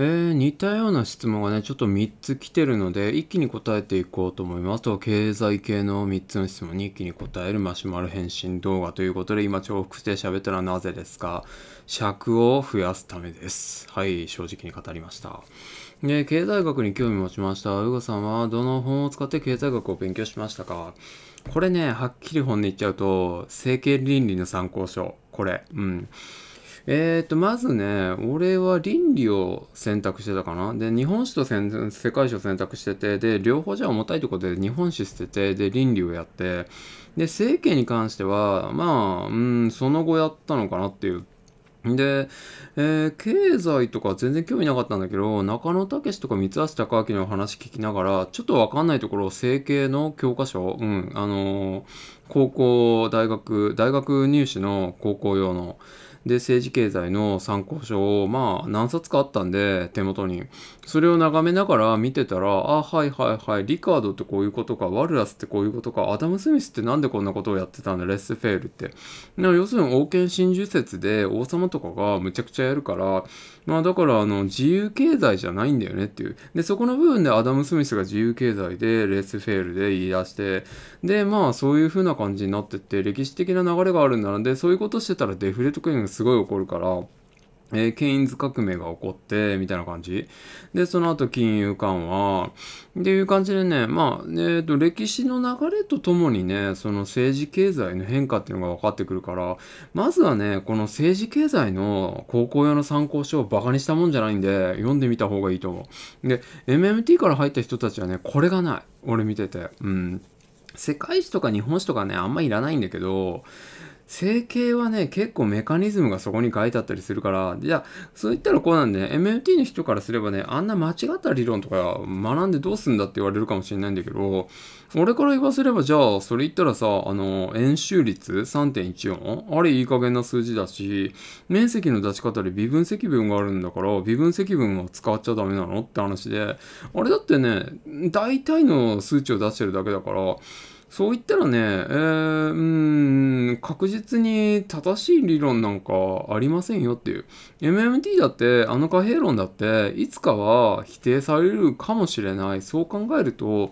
えー、似たような質問がね、ちょっと3つ来てるので、一気に答えていこうと思います。と、経済系の3つの質問に一気に答えるマシュマロ返信動画ということで、今重複して喋ったらなぜですか尺を増やすためです。はい、正直に語りました。で、経済学に興味持ちました。うごさんはどの本を使って経済学を勉強しましたかこれね、はっきり本で言っちゃうと、政権倫理の参考書。これ。うん。えっ、と、まずね、俺は倫理を選択してたかな。で、日本史と世界史を選択してて、で、両方じゃ重たいところで日本史捨てて、で、倫理をやって、で、政権に関しては、まあ、うん、その後やったのかなっていう。で、えー、経済とか全然興味なかったんだけど、中野武とか三橋貴明の話聞きながら、ちょっとわかんないところを整形の教科書、うん、あのー、高校、大学、大学入試の高校用の、で、政治経済の参考書を、まあ、何冊かあったんで、手元に。それを眺めながら見てたら、あ、はいはいはい、リカードってこういうことか、ワルラスってこういうことか、アダム・スミスってなんでこんなことをやってたんだ、レッセフェールって。要するに、王権真珠説で王様とかがむちゃくちゃやるから、まあ、だから、あの、自由経済じゃないんだよねっていう。で、そこの部分でアダム・スミスが自由経済で、レッセフェールで言い出して、で、まあ、そういう風な感じになってって、歴史的な流れがあるんだなで、そういうことしてたらデフレとかにがすごい起こるから、えー、ケインズ革命が起こって、みたいな感じ。で、その後金融緩和。っていう感じでね、まあ、えっ、ー、と、歴史の流れとともにね、その政治経済の変化っていうのが分かってくるから、まずはね、この政治経済の高校用の参考書をバカにしたもんじゃないんで、読んでみた方がいいと思う。で、MMT から入った人たちはね、これがない。俺見てて。うん。世界史とか日本史とかね、あんまいらないんだけど、整形はね、結構メカニズムがそこに書いてあったりするから、じゃあ、そう言ったらこうなんで、ね、MMT の人からすればね、あんな間違った理論とか学んでどうすんだって言われるかもしれないんだけど、俺から言わせれば、じゃあ、それ言ったらさ、あの、円周率 3.14? あれいい加減な数字だし、面積の出し方で微分積分があるんだから、微分積分は使っちゃダメなのって話で、あれだってね、大体の数値を出してるだけだから、そう言ったらね、えー、うん、確実に正しい理論なんかありませんよっていう。MMT だって、あの貨幣論だって、いつかは否定されるかもしれない。そう考えると、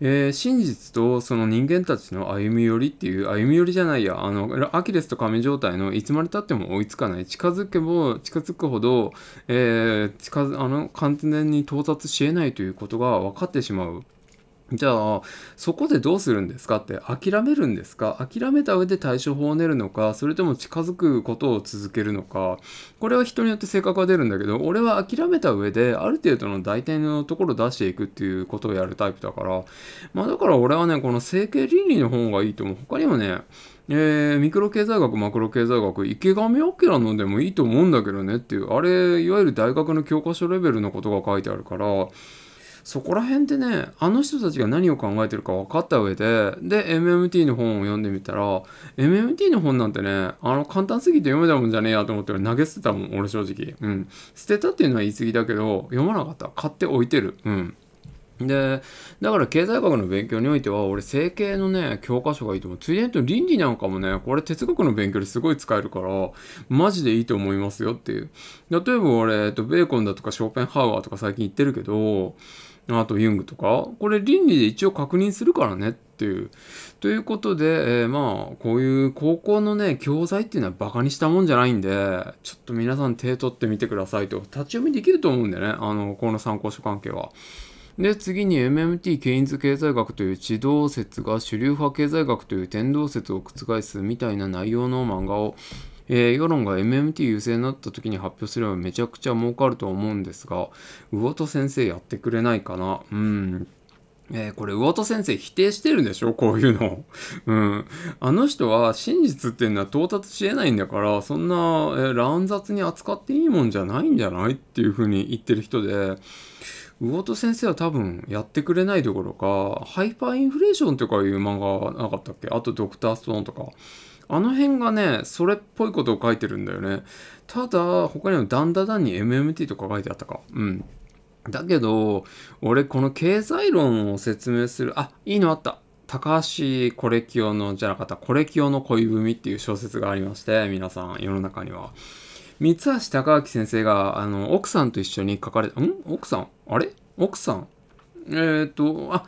えー、真実とその人間たちの歩み寄りっていう歩み寄りじゃないやあのアキレスと亀状態のいつまでたっても追いつかない近づけば近づくほど、えー、近あの完全に到達しえないということが分かってしまうじゃあそこでどうするんですかって諦めるんですか諦めた上で対処法を練るのかそれとも近づくことを続けるのかこれは人によって性格が出るんだけど俺は諦めた上である程度の大体のところを出していくっていうことをやるタイプだからまあだから俺はねこの整形倫理の方がいいと思う他にもねえー、ミクロ経済学、マクロ経済学、池上彰のでもいいと思うんだけどねっていう、あれ、いわゆる大学の教科書レベルのことが書いてあるから、そこら辺ってね、あの人たちが何を考えてるか分かった上で、で、MMT の本を読んでみたら、MMT の本なんてね、あの、簡単すぎて読めたもんじゃねえやと思って投げ捨てたもん、俺正直。うん。捨てたっていうのは言い過ぎだけど、読まなかった。買って置いてる。うん。で、だから経済学の勉強においては、俺、整形のね、教科書がいいと思う。ついでにと倫理なんかもね、これ哲学の勉強ですごい使えるから、マジでいいと思いますよっていう。例えば俺、えっと、ベーコンだとかショーペンハウアーとか最近言ってるけど、あとユングとか、これ倫理で一応確認するからねっていう。ということで、えー、まあ、こういう高校のね、教材っていうのはバカにしたもんじゃないんで、ちょっと皆さん手取ってみてくださいと。立ち読みできると思うんでね、あの、この参考書関係は。で、次に MMT ケインズ経済学という地動説が主流派経済学という天動説を覆すみたいな内容の漫画をえー、世論が MMT 優勢になった時に発表すればめちゃくちゃ儲かると思うんですが、魚戸先生やってくれないかな。うん。えー、これ、魚戸先生否定してるでしょこういうの。うん。あの人は真実っていうのは到達し得ないんだから、そんな、えー、乱雑に扱っていいもんじゃないんじゃないっていうふうに言ってる人で、魚戸先生は多分やってくれないどころか、ハイパーインフレーションとかいう漫画なかったっけあとドクターストーンとか。あの辺がね、それっぽいことを書いてるんだよね。ただ、他にもダンダダンに MMT とか書いてあったか。うん。だけど、俺この経済論を説明する、あ、いいのあった。高橋コレキオの、じゃなかった、コレキオの恋文っていう小説がありまして、皆さん、世の中には。三橋高明先生が、あの、奥さんと一緒に書かれた、ん奥さんあれ奥さんえっ、と、あ、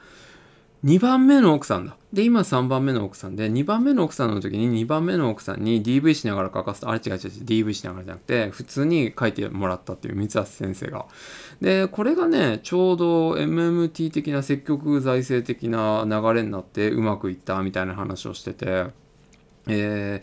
2番目の奥さんだ。で、今3番目の奥さんで、2番目の奥さんの時に2番目の奥さんに DV しながら書かせた。あれ違う違う違う、DV しながらじゃなくて、普通に書いてもらったっていう三橋先生が。で、これがね、ちょうど MMT 的な積極財政的な流れになってうまくいったみたいな話をしてて、えー、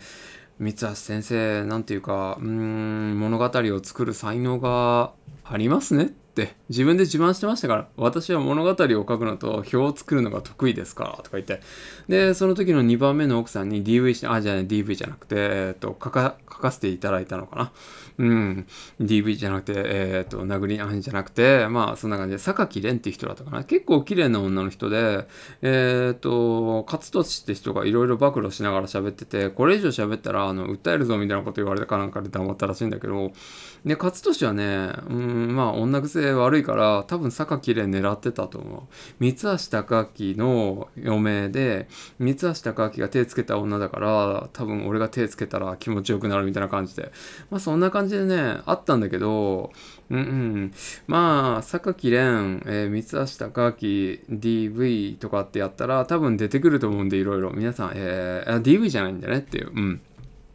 三橋先生なんていうかうん物語を作る才能がありますねっって自分で自慢してましたから、私は物語を書くのと表を作るのが得意ですかとか言って。で、その時の2番目の奥さんに DV して、あ、じゃあね、DV じゃなくて、えっ、ー、と書か、書かせていただいたのかな。うん、DV じゃなくて、えっ、ー、と、殴り合いじゃなくて、まあ、そんな感じで、榊蓮っていう人だったかな。結構綺麗な女の人で、えっ、ー、と、勝利って人がいろいろ暴露しながら喋ってて、これ以上喋ったら、あの、訴えるぞみたいなこと言われたかなんかで黙ったらしいんだけど、で、勝利はね、うん、まあ、女癖性悪いから多分榊で狙ってたと思う三橋貴明の嫁で三橋貴明が手つけた女だから多分俺が手つけたら気持ちよくなるみたいな感じでまあそんな感じでねあったんだけどうんうんまあ榊蓮、えー、三橋貴明 DV とかってやったら多分出てくると思うんでいろいろ皆さん、えー、DV じゃないんだねっていううん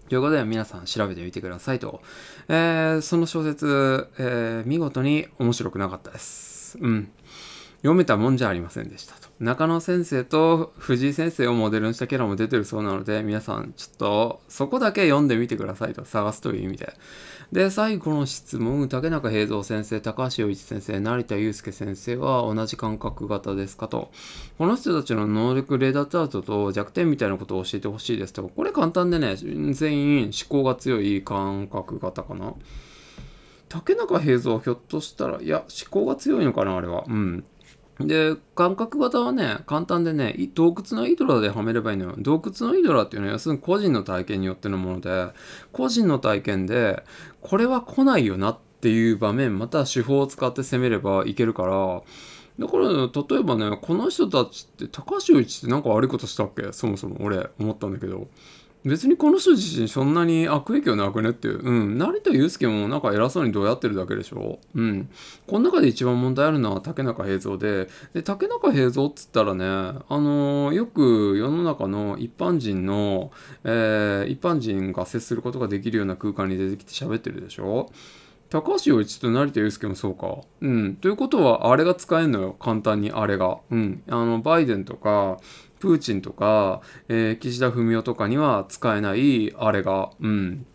ということで皆さん調べてみてくださいと。えー、その小説、えー、見事に面白くなかったです。うん。読めたもんじゃありませんでしたと。中野先生と藤井先生をモデルにしたキャラも出てるそうなので、皆さんちょっとそこだけ読んでみてくださいと探すという意味で。で、最後の質問、竹中平蔵先生、高橋洋一先生、成田祐介先生は同じ感覚型ですかと。この人たちの能力レーダーチャートと弱点みたいなことを教えてほしいですと。これ簡単でね、全員思考が強い感覚型かな。竹中平蔵はひょっとしたら、いや、思考が強いのかな、あれは。うん。で、感覚型はね、簡単でね、洞窟のイドラではめればいいのよ。洞窟のイドラっていうのは、要するに個人の体験によってのもので、個人の体験で、これは来ないよなっていう場面、また手法を使って攻めればいけるから、だから、ね、例えばね、この人たちって、高橋一ってなんか悪いことしたっけそもそも俺、思ったんだけど。別にこの人自身そんなに悪影響なくねっていう。うん。成田祐介もなんか偉そうにどうやってるだけでしょうん。この中で一番問題あるのは竹中平蔵で、で、竹中平蔵っつったらね、あのー、よく世の中の一般人の、えー、一般人が接することができるような空間に出てきて喋ってるでしょ高橋陽一と成田祐介もそうか。うん。ということは、あれが使えんのよ。簡単にあれが。うん。あの、バイデンとか、プーチンとか、えー、岸田文雄とかには使えないあれが、うん、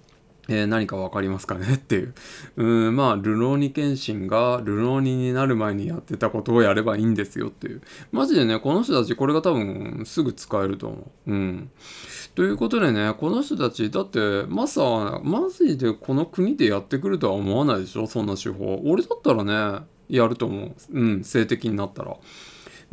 えー、何か分かりますかね っていう。うん、まあ、ルローニケンがルローニになる前にやってたことをやればいいんですよっていう。マジでね、この人たちこれが多分すぐ使えると思う。うん。ということでね、この人たち、だって、マサは、マジでこの国でやってくるとは思わないでしょそんな手法。俺だったらね、やると思う。うん、性的になったら。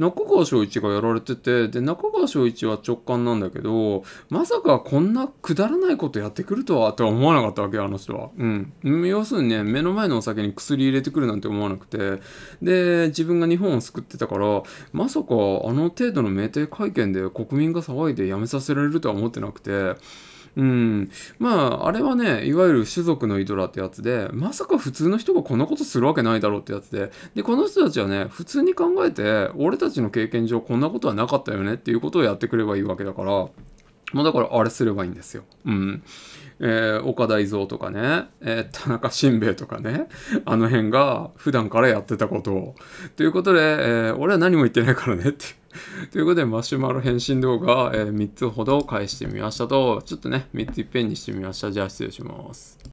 中川翔一がやられてて、で、中川翔一は直感なんだけど、まさかこんなくだらないことやってくるとは、とは思わなかったわけ、あの人は。うん。要するにね、目の前のお酒に薬入れてくるなんて思わなくて、で、自分が日本を救ってたから、まさかあの程度の酩酊会見で国民が騒いで辞めさせられるとは思ってなくて、うん。まあ、あれはね、いわゆる種族のイドラってやつで、まさか普通の人がこんなことするわけないだろうってやつで、で、この人たちはね、普通に考えて、俺たちの経験上こんなことはなかったよねっていうことをやってくればいいわけだから、まあだからあれすればいいんですよ。うん。えー、岡大蔵とかね、えー、田中新兵衛とかね、あの辺が普段からやってたことを。ということで、えー、俺は何も言ってないからねって。ということで、マシュマロ返信動画、えー、3つほど返してみましたと、ちょっとね、3ついっぺんにしてみました。じゃあ失礼します。